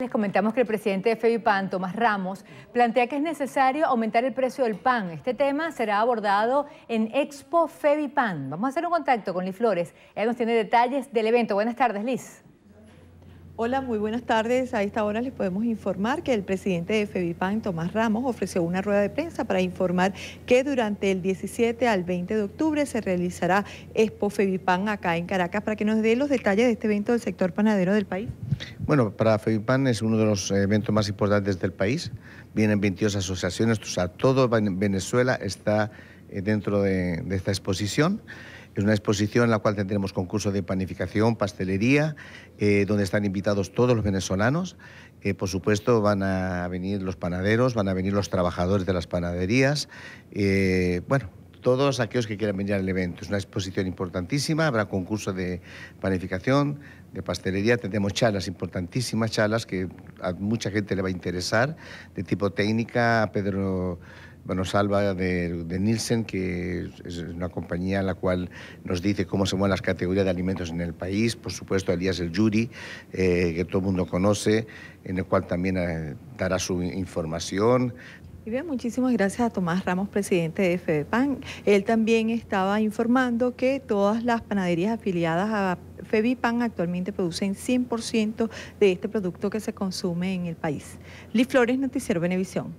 Les comentamos que el presidente de FEBIPAN, Tomás Ramos, plantea que es necesario aumentar el precio del pan. Este tema será abordado en Expo FEBIPAN. Vamos a hacer un contacto con Liz Flores. Ella nos tiene detalles del evento. Buenas tardes, Liz. Hola, muy buenas tardes. A esta hora les podemos informar que el presidente de FEBIPAN, Tomás Ramos, ofreció una rueda de prensa para informar que durante el 17 al 20 de octubre se realizará Expo FEBIPAN acá en Caracas para que nos dé los detalles de este evento del sector panadero del país. Bueno, para FEBIPAN es uno de los eventos más importantes del país. Vienen 22 asociaciones, o sea, todo Venezuela está eh, dentro de, esta exposición. Es una exposición en la cual tendremos ...concurso de panificación, pastelería, eh, donde están invitados todos los venezolanos. Eh, por supuesto, van a venir los panaderos, van a venir los trabajadores de las panaderías. bueno, todos aquellos que quieran venir al evento. Es una exposición importantísima, habrá concurso de panificación, de pastelería, tendremos charlas importantísimas, charlas que a mucha gente le va a interesar, de tipo técnica, Pedro... Bueno, salva de, Nielsen, que es una compañía en la cual nos dice cómo se mueven las categorías de alimentos en el país. Por supuesto, Elías El Yuri, eh, que todo el mundo conoce, en el cual también eh, dará su información. Y bien, muchísimas gracias a Tomás Ramos, presidente de Febipan. Él también estaba informando que todas las panaderías afiliadas a FEBIPAN actualmente producen 100% de este producto que se consume en el país. Liz Flores, Noticiero Benevisión.